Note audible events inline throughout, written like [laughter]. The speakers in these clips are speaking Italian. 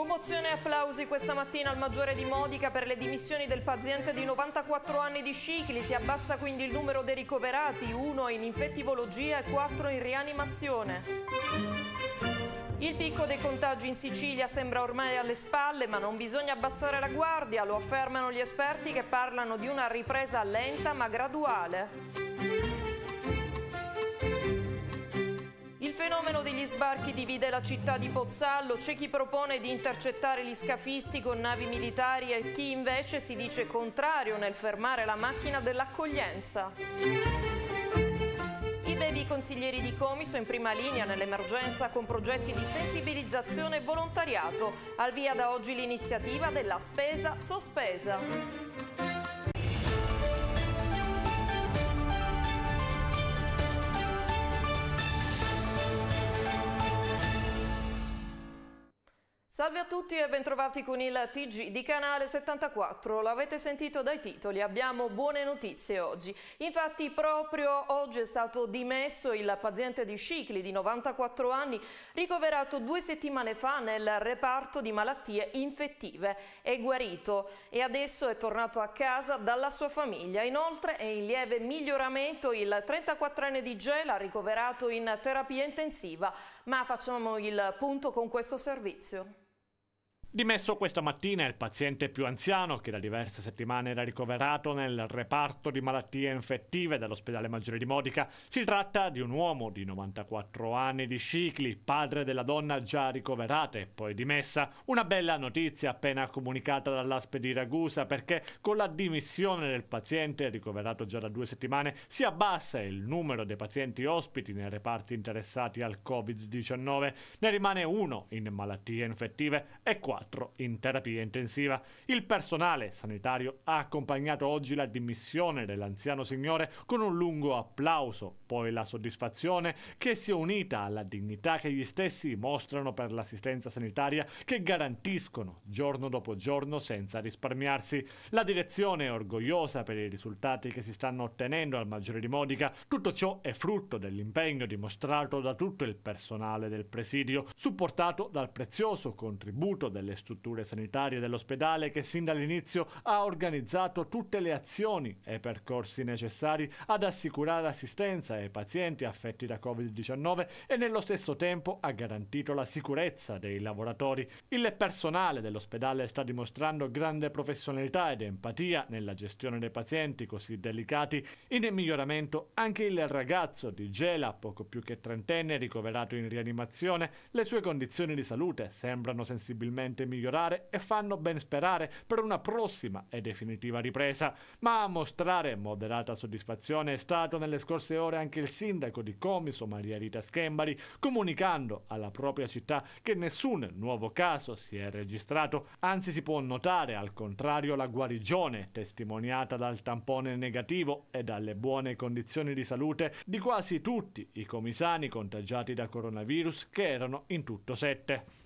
Commozione e applausi questa mattina al maggiore di Modica per le dimissioni del paziente di 94 anni di Scicli. Si abbassa quindi il numero dei ricoverati, uno in infettivologia e quattro in rianimazione. Il picco dei contagi in Sicilia sembra ormai alle spalle, ma non bisogna abbassare la guardia, lo affermano gli esperti che parlano di una ripresa lenta ma graduale. fenomeno degli sbarchi divide la città di Pozzallo, c'è chi propone di intercettare gli scafisti con navi militari e chi invece si dice contrario nel fermare la macchina dell'accoglienza. I baby consiglieri di Comiso in prima linea nell'emergenza con progetti di sensibilizzazione e volontariato, al via da oggi l'iniziativa della spesa sospesa. Salve a tutti e bentrovati con il TG di Canale 74. L'avete sentito dai titoli, abbiamo buone notizie oggi. Infatti proprio oggi è stato dimesso il paziente di Scicli di 94 anni ricoverato due settimane fa nel reparto di malattie infettive. È guarito e adesso è tornato a casa dalla sua famiglia. Inoltre è in lieve miglioramento il 34enne di Gela ricoverato in terapia intensiva. Ma facciamo il punto con questo servizio. Dimesso questa mattina il paziente più anziano che da diverse settimane era ricoverato nel reparto di malattie infettive dell'ospedale maggiore di Modica, si tratta di un uomo di 94 anni di Scicli, padre della donna già ricoverata e poi dimessa. Una bella notizia appena comunicata dall'Aspe di Ragusa perché con la dimissione del paziente ricoverato già da due settimane si abbassa il numero dei pazienti ospiti nei reparti interessati al Covid-19. Ne rimane uno in malattie infettive e qua 4 in terapia intensiva. Il personale sanitario ha accompagnato oggi la dimissione dell'anziano signore con un lungo applauso, poi la soddisfazione che si è unita alla dignità che gli stessi mostrano per l'assistenza sanitaria che garantiscono giorno dopo giorno senza risparmiarsi. La direzione è orgogliosa per i risultati che si stanno ottenendo al Maggiore di Modica. Tutto ciò è frutto dell'impegno dimostrato da tutto il personale del presidio, supportato dal prezioso contributo delle delle strutture sanitarie dell'ospedale che sin dall'inizio ha organizzato tutte le azioni e percorsi necessari ad assicurare assistenza ai pazienti affetti da Covid-19 e nello stesso tempo ha garantito la sicurezza dei lavoratori. Il personale dell'ospedale sta dimostrando grande professionalità ed empatia nella gestione dei pazienti così delicati. In miglioramento anche il ragazzo di Gela, poco più che trentenne, ricoverato in rianimazione, le sue condizioni di salute sembrano sensibilmente sicuramente migliorare e fanno ben sperare per una prossima e definitiva ripresa. Ma a mostrare moderata soddisfazione è stato nelle scorse ore anche il sindaco di Comiso Maria Rita Schembari, comunicando alla propria città che nessun nuovo caso si è registrato, anzi si può notare al contrario la guarigione testimoniata dal tampone negativo e dalle buone condizioni di salute di quasi tutti i comisani contagiati da coronavirus che erano in tutto sette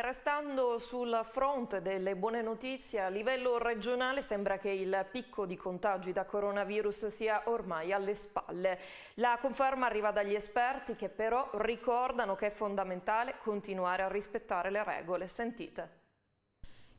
restando sul fronte delle buone notizie, a livello regionale sembra che il picco di contagi da coronavirus sia ormai alle spalle. La conferma arriva dagli esperti che però ricordano che è fondamentale continuare a rispettare le regole. Sentite.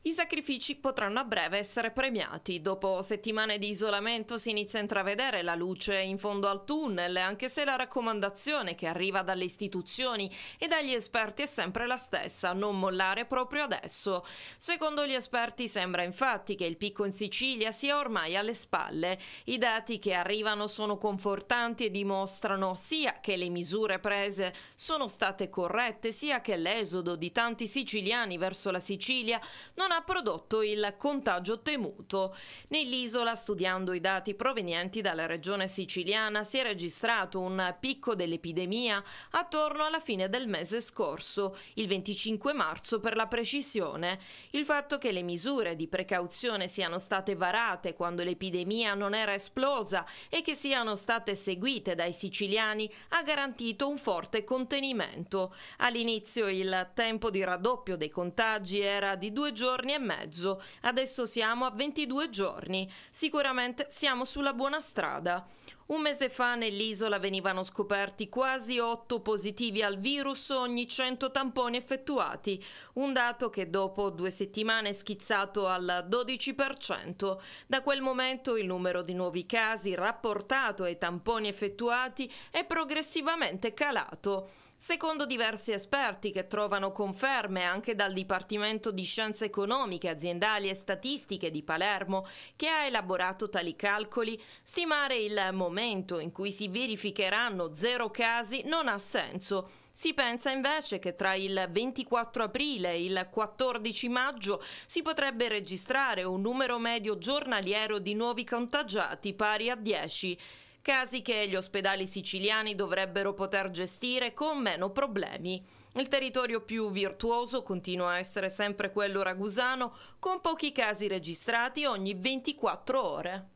I sacrifici potranno a breve essere premiati. Dopo settimane di isolamento si inizia a intravedere la luce in fondo al tunnel, anche se la raccomandazione che arriva dalle istituzioni e dagli esperti è sempre la stessa, non mollare proprio adesso. Secondo gli esperti sembra infatti che il picco in Sicilia sia ormai alle spalle. I dati che arrivano sono confortanti e dimostrano sia che le misure prese sono state corrette, sia che l'esodo di tanti siciliani verso la Sicilia non non ha prodotto il contagio temuto. Nell'isola, studiando i dati provenienti dalla regione siciliana, si è registrato un picco dell'epidemia attorno alla fine del mese scorso, il 25 marzo per la precisione. Il fatto che le misure di precauzione siano state varate quando l'epidemia non era esplosa e che siano state seguite dai siciliani ha garantito un forte contenimento. All'inizio il tempo di raddoppio dei contagi era di due giorni giorni e mezzo, adesso siamo a 22 giorni, sicuramente siamo sulla buona strada. Un mese fa nell'isola venivano scoperti quasi 8 positivi al virus ogni 100 tamponi effettuati, un dato che dopo due settimane è schizzato al 12%. Da quel momento il numero di nuovi casi rapportato ai tamponi effettuati è progressivamente calato. Secondo diversi esperti che trovano conferme anche dal Dipartimento di Scienze Economiche, Aziendali e Statistiche di Palermo, che ha elaborato tali calcoli, stimare il momento in cui si verificheranno zero casi non ha senso. Si pensa invece che tra il 24 aprile e il 14 maggio si potrebbe registrare un numero medio giornaliero di nuovi contagiati pari a 10 casi che gli ospedali siciliani dovrebbero poter gestire con meno problemi. Il territorio più virtuoso continua a essere sempre quello ragusano, con pochi casi registrati ogni 24 ore.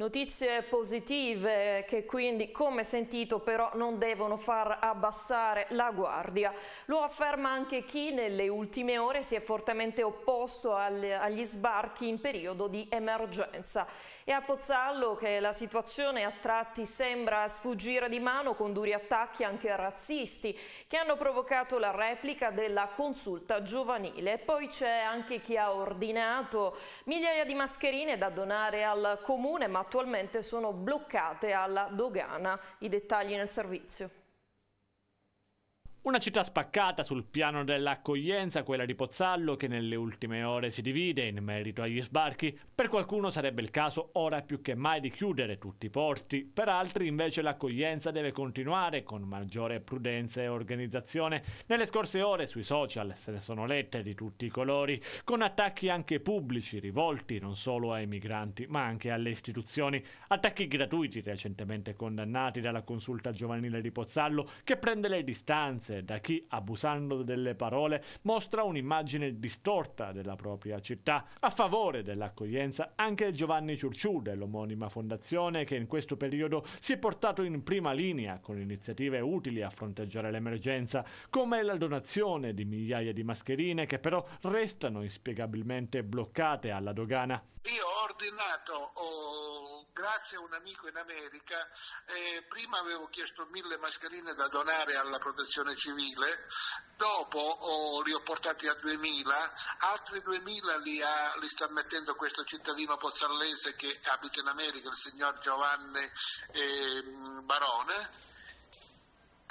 Notizie positive che quindi, come sentito, però non devono far abbassare la guardia. Lo afferma anche chi nelle ultime ore si è fortemente opposto agli sbarchi in periodo di emergenza. È a Pozzallo che la situazione a tratti sembra sfuggire di mano con duri attacchi anche razzisti che hanno provocato la replica della consulta giovanile. Poi c'è anche chi ha ordinato migliaia di mascherine da donare al comune ma attualmente sono bloccate alla dogana. I dettagli nel servizio. Una città spaccata sul piano dell'accoglienza, quella di Pozzallo, che nelle ultime ore si divide in merito agli sbarchi. Per qualcuno sarebbe il caso ora più che mai di chiudere tutti i porti, per altri invece l'accoglienza deve continuare con maggiore prudenza e organizzazione. Nelle scorse ore sui social se ne sono lette di tutti i colori, con attacchi anche pubblici rivolti non solo ai migranti ma anche alle istituzioni. Attacchi gratuiti recentemente condannati dalla consulta giovanile di Pozzallo che prende le distanze violenze da chi, abusando delle parole, mostra un'immagine distorta della propria città. A favore dell'accoglienza anche Giovanni Ciurciù dell'omonima fondazione che in questo periodo si è portato in prima linea con iniziative utili a fronteggiare l'emergenza, come la donazione di migliaia di mascherine che però restano inspiegabilmente bloccate alla dogana. Io ho ordinato, oh, grazie a un amico in America, eh, prima avevo chiesto mille mascherine da donare alla protezione civile, dopo oh, li ho portati a 2000, altri 2000 li, ha, ah, li sta mettendo questo cittadino pozzallese che abita in America, il signor Giovanni eh, Barone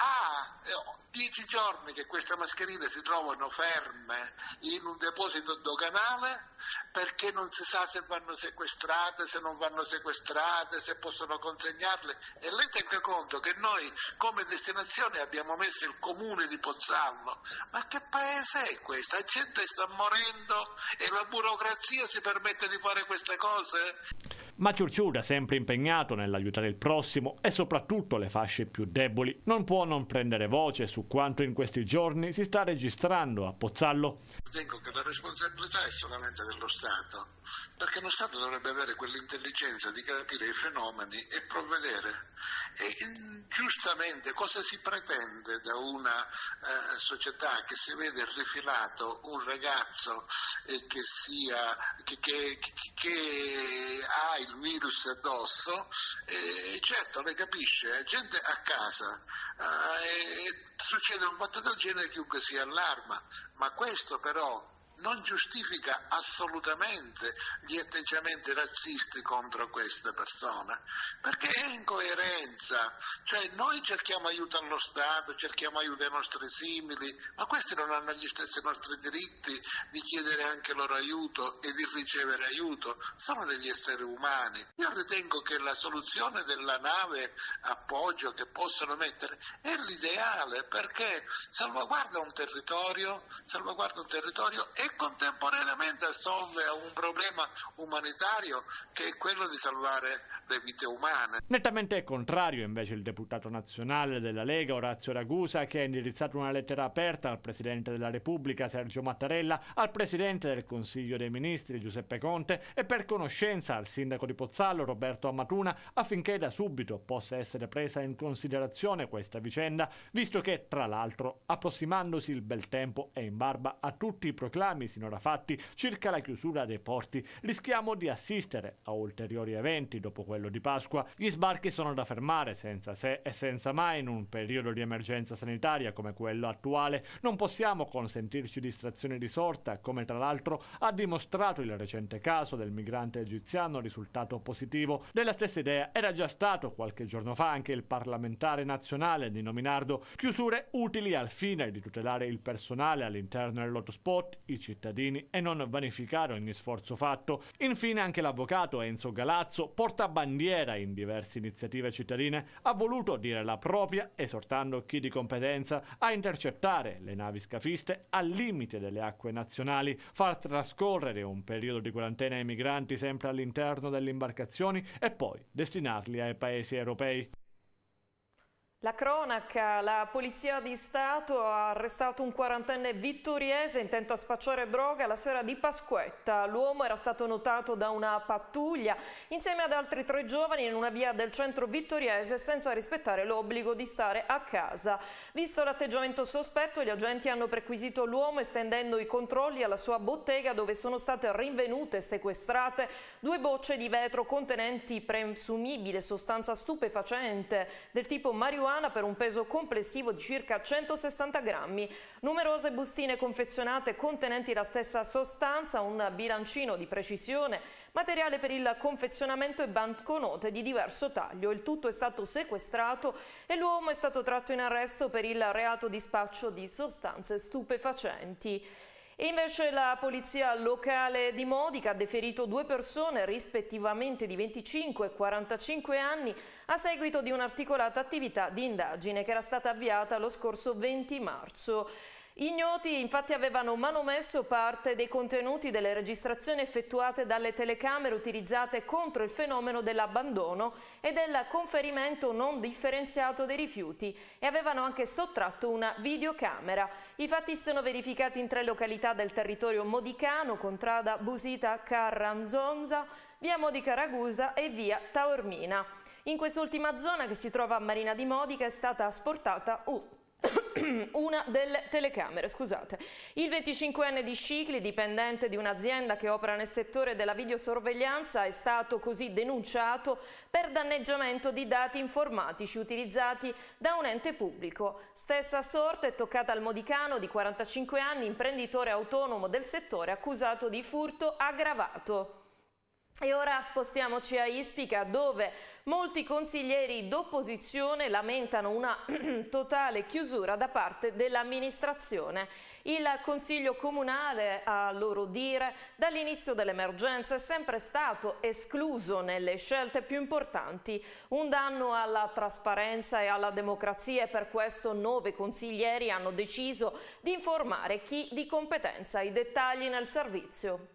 ha ah, eh, oh, dieci giorni che queste mascherine si trovano ferme in un deposito doganale perché non si sa se vanno sequestrate, se non vanno sequestrate, se possono consegnarle. E lei tenga conto che noi come destinazione abbiamo messo il comune di Pozzallo. Ma che paese è questo? La gente sta morendo e la burocrazia si permette di fare queste cose? Ma Churchill, sempre impegnato nell'aiutare il prossimo e soprattutto le fasce più deboli, non può non prendere voce su quanto in questi giorni si sta registrando a Pozzallo. Ritengo che la responsabilità è solamente dello Stato, perché lo Stato dovrebbe avere quell'intelligenza di capire i fenomeni e provvedere e, giustamente cosa si pretende da una eh, società che si vede rifilato un ragazzo eh, che, sia, che, che, che, ha il virus addosso? Eh, certo, lei capisce, gente a casa eh, succede un fatto del genere chiunque si allarma, ma questo però non giustifica assolutamente gli atteggiamenti razzisti contro questa persona, perché è incoerenza, cioè noi cerchiamo aiuto allo Stato, cerchiamo aiuto ai nostri simili, ma questi non hanno gli stessi nostri diritti di chiedere anche loro aiuto e di ricevere aiuto, sono degli esseri umani. Io ritengo che la soluzione della nave appoggio che possono mettere è l'ideale perché salvaguarda un territorio, salvaguarda un territorio e e contemporaneamente solve un problema umanitario che è quello di salvare le vite umane. Nettamente contrario invece il deputato nazionale della Lega Orazio Ragusa che ha indirizzato una lettera aperta al Presidente della Repubblica Sergio Mattarella, al Presidente del Consiglio dei Ministri Giuseppe Conte e per conoscenza al Sindaco di Pozzallo Roberto Amatuna affinché da subito possa essere presa in considerazione questa vicenda, visto che tra l'altro approssimandosi il bel tempo è in barba a tutti i proclami richiami sinora fatti circa la chiusura dei porti, rischiamo di assistere a ulteriori eventi dopo quello di Pasqua. Gli sbarchi sono da fermare senza se e senza mai in un periodo di emergenza sanitaria come quello attuale. Non possiamo consentirci distrazioni di sorta, come tra l'altro ha dimostrato il recente caso del migrante egiziano risultato positivo. Della stessa idea era già stato qualche giorno fa anche il parlamentare nazionale di Nominardo. Chiusure utili al fine di tutelare il personale all'interno dell'hotspot, i cittadini cittadini e non vanificare ogni sforzo fatto. Infine anche l'avvocato Enzo Galazzo, portabandiera in diverse iniziative cittadine, ha voluto dire la propria esortando chi di competenza a intercettare le navi scafiste al limite delle acque nazionali, far trascorrere un periodo di quarantena ai migranti sempre all'interno delle imbarcazioni e poi destinarli ai paesi europei. La cronaca, la Polizia di Stato ha arrestato un quarantenne vittoriese intento a spacciare droga la sera di Pasquetta. L'uomo era stato notato da una pattuglia insieme ad altri tre giovani in una via del centro vittoriese senza rispettare l'obbligo di stare a casa. Visto l'atteggiamento sospetto, gli agenti hanno perquisito l'uomo estendendo i controlli alla sua bottega dove sono state rinvenute e sequestrate due bocce di vetro contenenti presumibile sostanza stupefacente del tipo marijuana Capuana per un peso complessivo di circa 160 grammi. Numerose bustine confezionate contenenti la stessa sostanza, un bilancino di precisione, materiale per il confezionamento e banconote di diverso taglio. Il tutto è stato sequestrato e l'uomo è stato tratto in arresto per il reato di spaccio di sostanze stupefacenti. E invece la polizia locale di Modica ha deferito due persone rispettivamente di 25 e 45 anni a seguito di un'articolata attività di indagine che era stata avviata lo scorso 20 marzo. Ignoti infatti avevano manomesso parte dei contenuti delle registrazioni effettuate dalle telecamere utilizzate contro il fenomeno dell'abbandono e del conferimento non differenziato dei rifiuti e avevano anche sottratto una videocamera. I fatti si sono verificati in tre località del territorio modicano, Contrada, Busita, Carranzonza, via Modica Ragusa e via Taormina. In quest'ultima zona che si trova a Marina di Modica è stata asportata un [clears throat] una delle telecamere, scusate. Il 25enne di Scicli, dipendente di un'azienda che opera nel settore della videosorveglianza, è stato così denunciato per danneggiamento di dati informatici utilizzati da un ente pubblico. Stessa sorte è toccata al modicano di 45 anni, imprenditore autonomo del settore accusato di furto aggravato. E ora spostiamoci a Ispica dove molti consiglieri d'opposizione lamentano una [clears throat] totale chiusura da parte dell'amministrazione. Il Consiglio Comunale, a loro dire, dall'inizio dell'emergenza è sempre stato escluso nelle scelte più importanti. Un danno alla trasparenza e alla democrazia e per questo nove consiglieri hanno deciso di informare chi di competenza i dettagli nel servizio.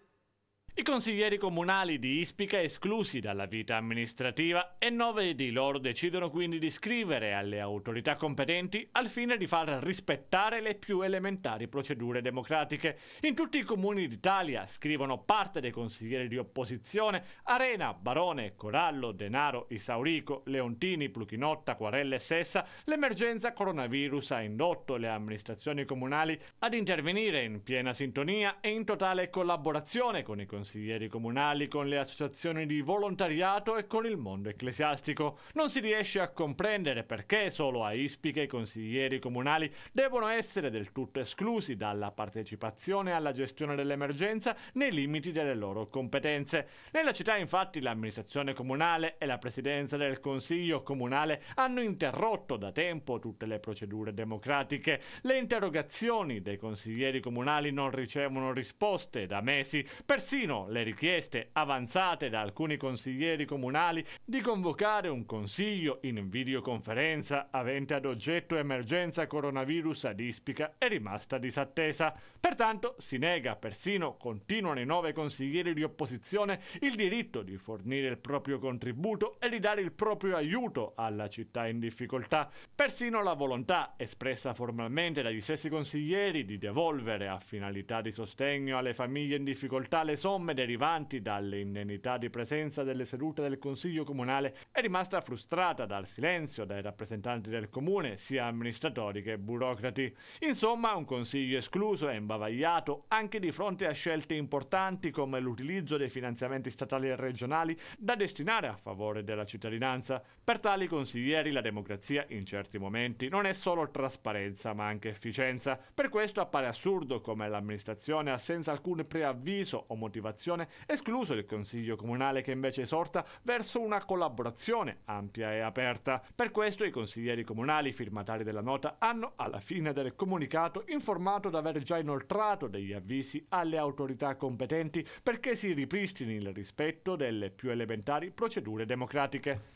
I consiglieri comunali di Ispica esclusi dalla vita amministrativa e nove di loro decidono quindi di scrivere alle autorità competenti al fine di far rispettare le più elementari procedure democratiche. In tutti i comuni d'Italia scrivono parte dei consiglieri di opposizione Arena, Barone, Corallo, Denaro, Isaurico, Leontini, Pluchinotta, Quarella e Sessa. L'emergenza coronavirus ha indotto le amministrazioni comunali ad intervenire in piena sintonia e in totale collaborazione con i consiglieri consiglieri comunali, con le associazioni di volontariato e con il mondo ecclesiastico. Non si riesce a comprendere perché solo a Ispica i consiglieri comunali devono essere del tutto esclusi dalla partecipazione alla gestione dell'emergenza nei limiti delle loro competenze. Nella città infatti l'amministrazione comunale e la presidenza del Consiglio comunale hanno interrotto da tempo tutte le procedure democratiche. Le interrogazioni dei consiglieri comunali non ricevono risposte da mesi, persino Meno le richieste avanzate da alcuni consiglieri comunali di convocare un consiglio in videoconferenza avente ad oggetto emergenza coronavirus adispica è rimasta disattesa. Pertanto si nega, persino continuano i nove consiglieri di opposizione, il diritto di fornire il proprio contributo e di dare il proprio aiuto alla città in difficoltà. Persino la volontà espressa formalmente dagli stessi consiglieri di devolvere a finalità di sostegno alle famiglie in difficoltà le somme somme derivanti dalle indennità di presenza delle sedute del Consiglio Comunale è rimasta frustrata dal silenzio dai rappresentanti del Comune, sia amministratori che burocrati. Insomma, un Consiglio escluso e imbavagliato anche di fronte a scelte importanti come l'utilizzo dei finanziamenti statali e regionali da destinare a favore della cittadinanza. Per tali consiglieri la democrazia in certi momenti non è solo trasparenza ma anche efficienza. Per questo appare assurdo come l'amministrazione senza alcun preavviso o motivazione coltivazione, escluso il Consiglio Comunale che invece esorta verso una collaborazione ampia e aperta. Per questo i consiglieri comunali firmatari della nota hanno alla fine del comunicato informato di aver già inoltrato degli avvisi alle autorità competenti perché si ripristini il rispetto delle più elementari procedure democratiche.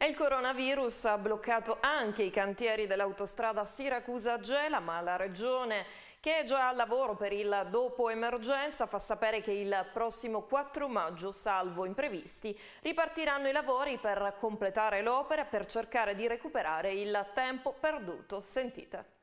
E il coronavirus ha bloccato anche i cantieri dell'autostrada Siracusa-Gela, ma la regione che è già al lavoro per il dopo emergenza, fa sapere che il prossimo 4 maggio, salvo imprevisti, ripartiranno i lavori per completare l'opera e per cercare di recuperare il tempo perduto. Sentite.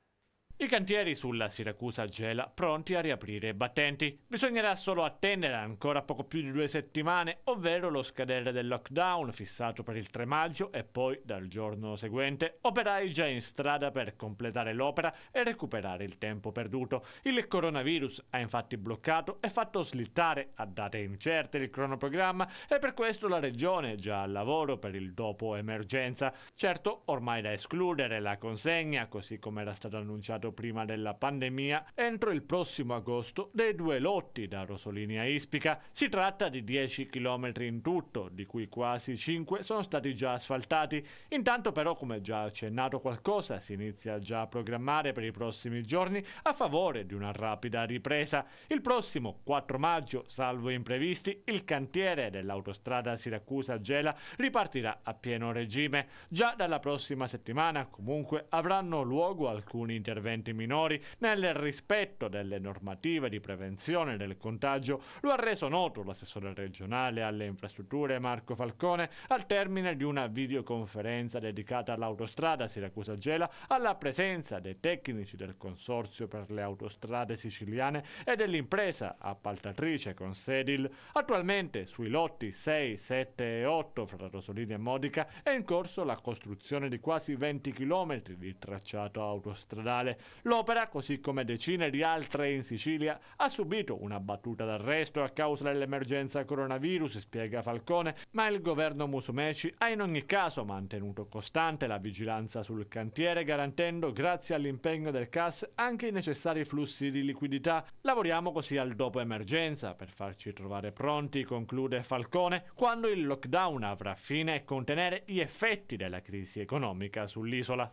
I cantieri sulla Siracusa Gela pronti a riaprire i battenti. Bisognerà solo attendere ancora poco più di due settimane, ovvero lo scadere del lockdown fissato per il 3 maggio e poi dal giorno seguente operai già in strada per completare l'opera e recuperare il tempo perduto. Il coronavirus ha infatti bloccato e fatto slittare a date incerte il cronoprogramma e per questo la regione è già al lavoro per il dopo emergenza. Certo, ormai da escludere la consegna, così come era stato annunciato iniziato prima della pandemia, entro il prossimo agosto dei due lotti da Rosolini a Ispica. Si tratta di 10 km in tutto, di cui quasi 5 sono stati già asfaltati. Intanto però, come già accennato qualcosa, si inizia già a programmare per i prossimi giorni a favore di una rapida ripresa. Il prossimo 4 maggio, salvo imprevisti, il cantiere dell'autostrada Siracusa-Gela ripartirà a pieno regime. Già dalla prossima settimana comunque avranno luogo alcuni interventi delinquenti minori nel rispetto delle normative di prevenzione del contagio, lo ha reso noto l'assessore regionale alle infrastrutture Marco Falcone al termine di una videoconferenza dedicata all'autostrada Siracusa-Gela alla presenza dei tecnici del Consorzio per le autostrade siciliane e dell'impresa appaltatrice con Sedil. Attualmente sui lotti 6, 7 e 8 fra Rosolini e Modica è in corso la costruzione di quasi 20 km di tracciato autostradale L'opera, così come decine di altre in Sicilia, ha subito una battuta d'arresto a causa dell'emergenza coronavirus, spiega Falcone, ma il governo Musumeci ha in ogni caso mantenuto costante la vigilanza sul cantiere, garantendo, grazie all'impegno del CAS, anche i necessari flussi di liquidità. Lavoriamo così al dopo emergenza per farci trovare pronti, conclude Falcone, quando il lockdown avrà fine e contenere gli effetti della crisi economica sull'isola.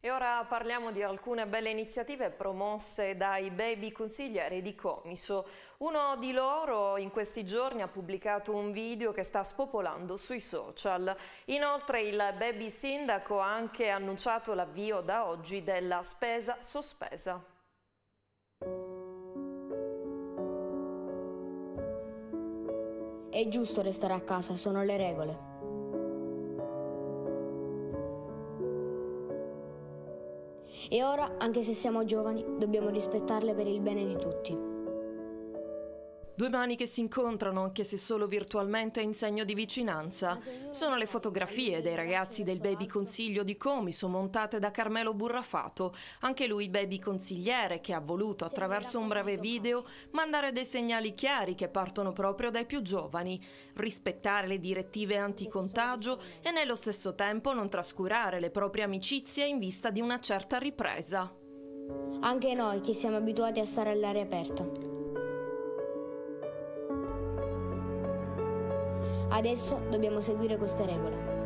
E ora parliamo di alcune belle iniziative promosse dai baby consiglieri di Comiso. Uno di loro in questi giorni ha pubblicato un video che sta spopolando sui social. Inoltre il baby sindaco ha anche annunciato l'avvio da oggi della spesa sospesa. È giusto restare a casa, sono le regole. E ora, anche se siamo giovani, dobbiamo rispettarle per il bene di tutti. Due mani che si incontrano, anche se solo virtualmente, in segno di vicinanza. Sono le fotografie dei ragazzi del Baby Consiglio di Comiso, montate da Carmelo Burrafato, anche lui baby consigliere che ha voluto, attraverso un breve video, mandare dei segnali chiari che partono proprio dai più giovani, rispettare le direttive anticontagio e nello stesso tempo non trascurare le proprie amicizie in vista di una certa ripresa. Anche noi che siamo abituati a stare all'aria aperta. Adesso dobbiamo seguire queste regole.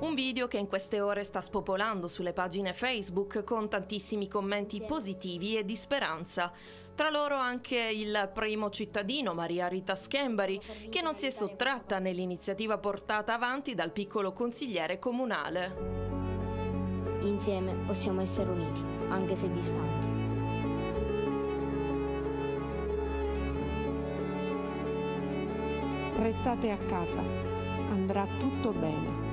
Un video che in queste ore sta spopolando sulle pagine Facebook con tantissimi commenti positivi e di speranza. Tra loro anche il primo cittadino, Maria Rita Schembari, che non si è sottratta nell'iniziativa portata avanti dal piccolo consigliere comunale. Insieme possiamo essere uniti, anche se distanti. restate a casa, andrà tutto bene.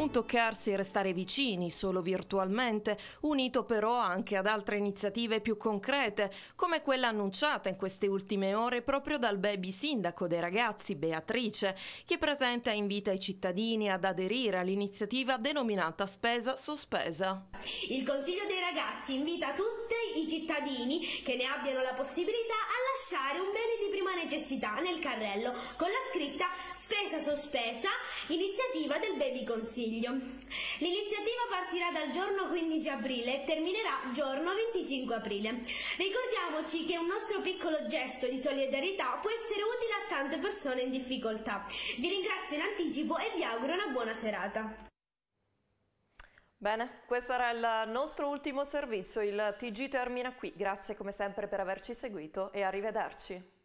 Un toccarsi e restare vicini solo virtualmente, unito però anche ad altre iniziative più concrete, come quella annunciata in queste ultime ore proprio dal baby sindaco dei ragazzi Beatrice, che presenta e invita i cittadini ad aderire all'iniziativa denominata Spesa Sospesa. Il Consiglio dei ragazzi invita tutti i cittadini che ne abbiano la possibilità a lasciare un bene di prima necessità nel carrello con la scritta Spesa Sospesa, iniziativa del Baby Consiglio. Giglio. L'iniziativa partirà dal giorno 15 aprile e terminerà giorno 25 aprile. Ricordiamoci che un nostro piccolo gesto di solidarietà può essere utile a tante persone in difficoltà. Vi ringrazio in anticipo e vi auguro una buona serata. Bene, questo era il nostro ultimo servizio, il TG termina qui. Grazie come sempre per averci seguito e arrivederci.